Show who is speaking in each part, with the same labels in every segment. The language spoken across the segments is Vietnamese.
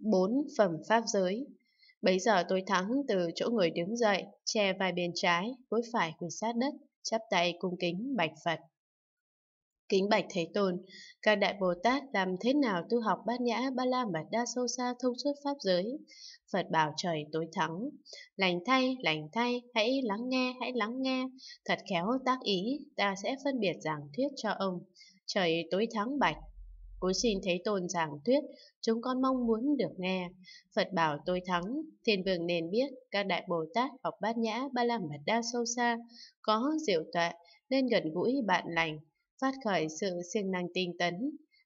Speaker 1: bốn phẩm pháp giới. Bấy giờ tôi thắng từ chỗ người đứng dậy, che vai bên trái, gối phải quỳ sát đất, chắp tay cung kính bạch Phật. Kính bạch Thế Tôn, các Đại Bồ Tát làm thế nào tu học bát nhã ba la mật đa sâu xa thông suốt pháp giới? Phật bảo trời tối thắng, lành thay, lành thay, hãy lắng nghe, hãy lắng nghe, thật khéo tác ý, ta sẽ phân biệt giảng thuyết cho ông. Trời tối thắng bạch, Cúi xin Thế Tôn giảng thuyết, chúng con mong muốn được nghe. Phật bảo tôi thắng, thiên vương nên biết các đại Bồ Tát học bát nhã ba la mật đa sâu xa, có diệu tuệ nên gần gũi bạn lành, phát khởi sự siêng năng tinh tấn,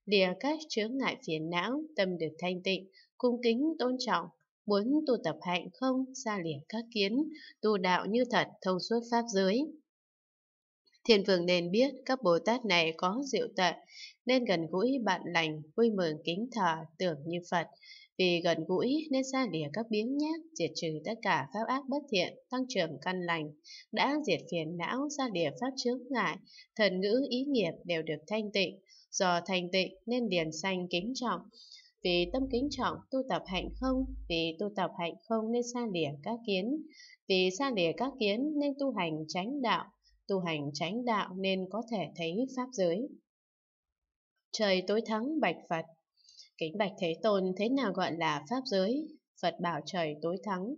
Speaker 1: lìa các chướng ngại phiền não, tâm được thanh tịnh, cung kính tôn trọng, muốn tu tập hạnh không xa lìa các kiến, tu đạo như thật thông suốt pháp giới. Thiên vương nên biết các Bồ Tát này có diệu tuệ, nên gần gũi bạn lành, vui mừng kính thờ, tưởng như Phật. Vì gần gũi nên xa lìa các biến nhát diệt trừ tất cả pháp ác bất thiện, tăng trưởng căn lành, đã diệt phiền não, xa lìa pháp chướng ngại, thần ngữ ý nghiệp đều được thanh tịnh. Do thanh tịnh nên điền sanh kính trọng, vì tâm kính trọng tu tập hạnh không, vì tu tập hạnh không nên xa lìa các kiến, vì xa lìa các kiến nên tu hành tránh đạo, tu hành tránh đạo nên có thể thấy pháp giới. Trời tối thắng bạch Phật Kính bạch Thế Tôn thế nào gọi là pháp giới? Phật bảo trời tối thắng,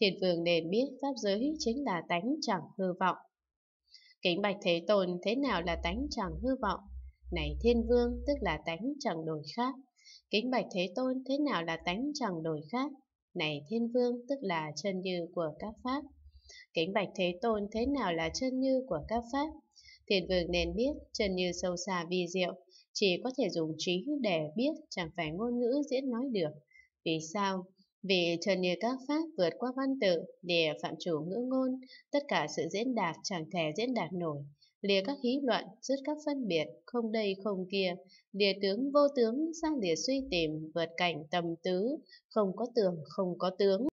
Speaker 1: thiền vương nên biết pháp giới chính là tánh chẳng hư vọng. Kính bạch Thế Tôn thế nào là tánh chẳng hư vọng? Này thiên vương tức là tánh chẳng đổi khác. Kính bạch Thế Tôn thế nào là tánh chẳng đổi khác? Này thiên vương tức là chân như của các pháp. Kính bạch Thế Tôn thế nào là chân như của các Pháp? Thiền vương nên biết chân như sâu xa vi diệu, chỉ có thể dùng trí để biết chẳng phải ngôn ngữ diễn nói được. Vì sao? Vì chân như các pháp vượt qua văn tự, lìa phạm chủ ngữ ngôn, tất cả sự diễn đạt chẳng thể diễn đạt nổi, lìa các hí luận, dứt các phân biệt, không đây không kia, lìa tướng vô tướng sang lìa suy tìm, vượt cảnh tầm tứ, không có tường, không có tướng.